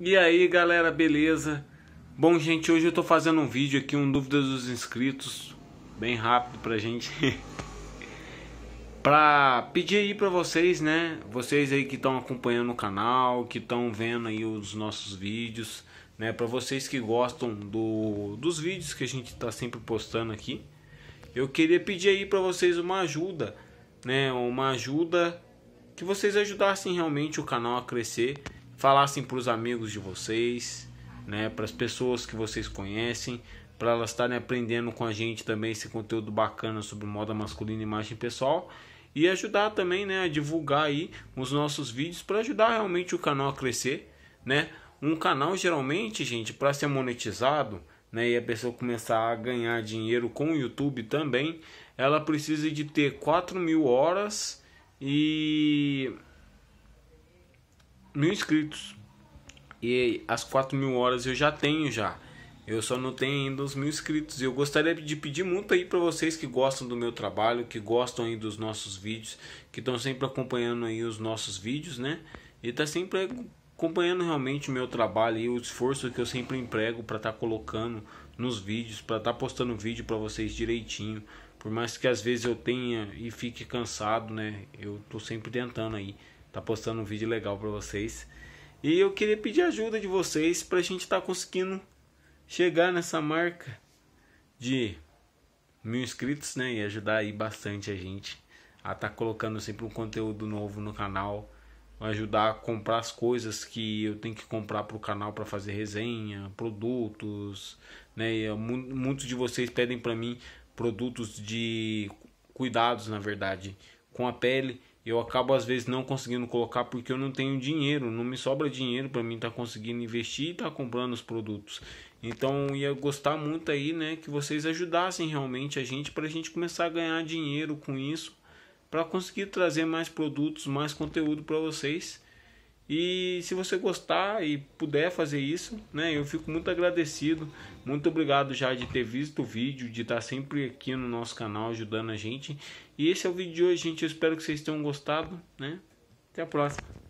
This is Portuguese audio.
E aí galera, beleza? Bom gente, hoje eu tô fazendo um vídeo aqui, um Dúvidas dos Inscritos Bem rápido pra gente Pra pedir aí pra vocês, né? Vocês aí que estão acompanhando o canal Que estão vendo aí os nossos vídeos né? Pra vocês que gostam do, dos vídeos que a gente tá sempre postando aqui Eu queria pedir aí pra vocês uma ajuda né? Uma ajuda que vocês ajudassem realmente o canal a crescer falassem para os amigos de vocês, né, para as pessoas que vocês conhecem, para elas estarem aprendendo com a gente também esse conteúdo bacana sobre moda masculina e imagem pessoal e ajudar também, né, a divulgar aí os nossos vídeos para ajudar realmente o canal a crescer, né? Um canal geralmente, gente, para ser monetizado, né, e a pessoa começar a ganhar dinheiro com o YouTube também, ela precisa de ter 4 mil horas e mil inscritos. E as 4 mil horas eu já tenho já. Eu só não tenho ainda os mil inscritos. Eu gostaria de pedir muito aí para vocês que gostam do meu trabalho, que gostam aí dos nossos vídeos, que estão sempre acompanhando aí os nossos vídeos, né? E tá sempre acompanhando realmente o meu trabalho e o esforço que eu sempre emprego para estar tá colocando nos vídeos, para estar tá postando vídeo para vocês direitinho. Por mais que às vezes eu tenha e fique cansado, né? Eu tô sempre tentando aí tá postando um vídeo legal para vocês. E eu queria pedir ajuda de vocês para a gente estar tá conseguindo chegar nessa marca de mil inscritos, né? E ajudar aí bastante a gente a estar tá colocando sempre um conteúdo novo no canal, ajudar a comprar as coisas que eu tenho que comprar para o canal para fazer resenha, produtos, né? E muitos de vocês pedem para mim produtos de cuidados, na verdade, com a pele eu acabo às vezes não conseguindo colocar porque eu não tenho dinheiro, não me sobra dinheiro para mim estar tá conseguindo investir e estar tá comprando os produtos. Então ia gostar muito aí, né, que vocês ajudassem realmente a gente para a gente começar a ganhar dinheiro com isso, para conseguir trazer mais produtos, mais conteúdo para vocês e se você gostar e puder fazer isso, né, eu fico muito agradecido. Muito obrigado já de ter visto o vídeo, de estar sempre aqui no nosso canal ajudando a gente. E esse é o vídeo de hoje, gente. Eu espero que vocês tenham gostado, né? Até a próxima.